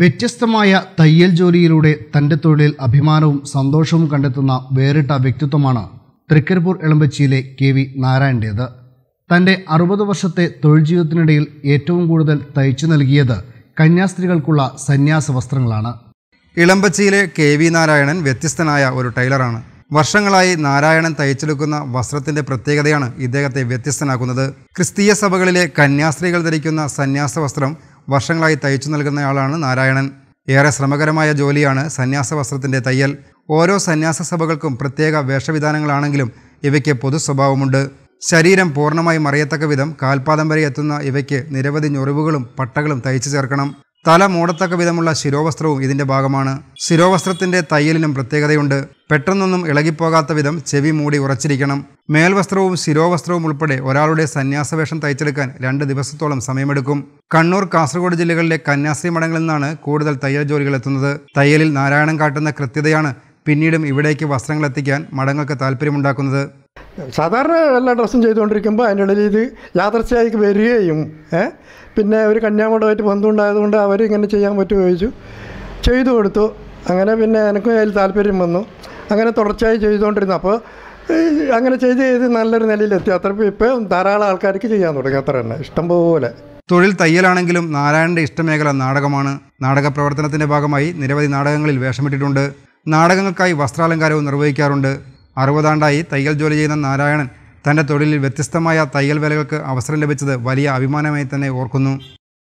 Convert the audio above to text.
വ്യത്യസ്തമായ തയ്യൽ ജോലിയിലൂടെ തൻ്റെ തൊഴിലിൽ അഭിമാനവും സന്തോഷവും കണ്ടെത്തുന്ന വേറിട്ട വ്യക്തിത്വമാണ് തൃക്കരിപ്പൂർ എളമ്പച്ചിയിലെ കെ വി നാരായണൻ്റേത് തൻ്റെ അറുപത് വർഷത്തെ തൊഴിൽ ജീവിതത്തിനിടയിൽ ഏറ്റവും കൂടുതൽ തയ്ച്ചു നൽകിയത് കന്യാസ്ത്രീകൾക്കുള്ള സന്യാസ വസ്ത്രങ്ങളാണ് ഇളമ്പച്ചിയിലെ കെ വി നാരായണൻ വ്യത്യസ്തനായ ഒരു ടൈലറാണ് വർഷങ്ങളായി നാരായണൻ തയ്ച്ചെടുക്കുന്ന വസ്ത്രത്തിന്റെ പ്രത്യേകതയാണ് ഇദ്ദേഹത്തെ വ്യത്യസ്തനാക്കുന്നത് ക്രിസ്തീയ സഭകളിലെ കന്യാസ്ത്രീകൾ ധരിക്കുന്ന സന്യാസ വസ്ത്രം വർഷങ്ങളായി തയ്ച്ചു നൽകുന്നയാളാണ് നാരായണൻ ഏറെ ശ്രമകരമായ ജോലിയാണ് സന്യാസ വസ്ത്രത്തിൻ്റെ തയ്യൽ ഓരോ സന്യാസ സഭകൾക്കും പ്രത്യേക വേഷവിധാനങ്ങളാണെങ്കിലും ഇവയ്ക്ക് പൊതു സ്വഭാവമുണ്ട് ശരീരം പൂർണ്ണമായി അറിയത്തക്ക വിധം കാൽപാദം വരെ എത്തുന്ന ഇവയ്ക്ക് നിരവധി ഞൊറിവുകളും പട്ടകളും തയ്ച്ചു ചേർക്കണം തല മൂടത്തക്ക വിധമുള്ള ശിരോവസ്ത്രവും ഇതിൻ്റെ ഭാഗമാണ് ശിരോവസ്ത്രത്തിൻ്റെ തയ്യലിനും പ്രത്യേകതയുണ്ട് പെട്ടെന്നൊന്നും ഇളകിപ്പോകാത്ത വിധം ചെവി മൂടി ഉറച്ചിരിക്കണം മേൽവസ്ത്രവും ശിരോവസ്ത്രവും ഉൾപ്പെടെ ഒരാളുടെ സന്യാസവേഷം തയ്ച്ചെടുക്കാൻ രണ്ട് ദിവസത്തോളം സമയമെടുക്കും കണ്ണൂർ കാസർഗോഡ് ജില്ലകളിലെ കന്യാസ്ത്രീ മഠങ്ങളിൽ നിന്നാണ് കൂടുതൽ തയ്യൽ ജോലികൾ എത്തുന്നത് തയ്യലിൽ നാരായണം കാട്ടുന്ന കൃത്യതയാണ് പിന്നീടും ഇവിടേക്ക് വസ്ത്രങ്ങൾ എത്തിക്കാൻ മഠങ്ങൾക്ക് താല്പര്യമുണ്ടാക്കുന്നത് സാധാരണ എല്ലാ ഡ്രസ്സും ചെയ്തുകൊണ്ടിരിക്കുമ്പോൾ അതിൻ്റെ ഇടയിൽ ഇത് യാദർച്ചയായി വരികയും പിന്നെ ഒരു കന്യാമഠമായിട്ട് ബന്ധമുണ്ടായതുകൊണ്ട് അവരിങ്ങനെ ചെയ്യാൻ പറ്റുമോ ചോദിച്ചു ചെയ്തു കൊടുത്തു അങ്ങനെ പിന്നെ എനിക്കും അതിൽ താല്പര്യം വന്നു അങ്ങനെ തുടർച്ചയായി ചെയ്തുകൊണ്ടിരുന്നു അപ്പോൾ അങ്ങനെ ചെയ്ത് ചെയ്ത് നല്ലൊരു നിലയിലെത്തി അത്ര ഇപ്പോൾ ധാരാളം ആൾക്കാർക്ക് ചെയ്യാൻ തുടങ്ങി അത്ര തന്നെ ഇഷ്ടംപോലെ തൊഴിൽ തയ്യലാണെങ്കിലും നാരായണൻ്റെ ഇഷ്ടമേഖല നാടകമാണ് നാടക പ്രവർത്തനത്തിൻ്റെ ഭാഗമായി നിരവധി നാടകങ്ങളിൽ വേഷമിട്ടിട്ടുണ്ട് നാടകങ്ങൾക്കായി വസ്ത്രാലങ്കാരവും നിർവഹിക്കാറുണ്ട് അറുപതാണ്ടായി തയ്യൽ ജോലി ചെയ്യുന്ന നാരായണൻ തൻ്റെ തൊഴിലിൽ വ്യത്യസ്തമായ തയ്യൽ വിലകൾക്ക് അവസരം ലഭിച്ചത് വലിയ അഭിമാനമായി തന്നെ ഓർക്കുന്നു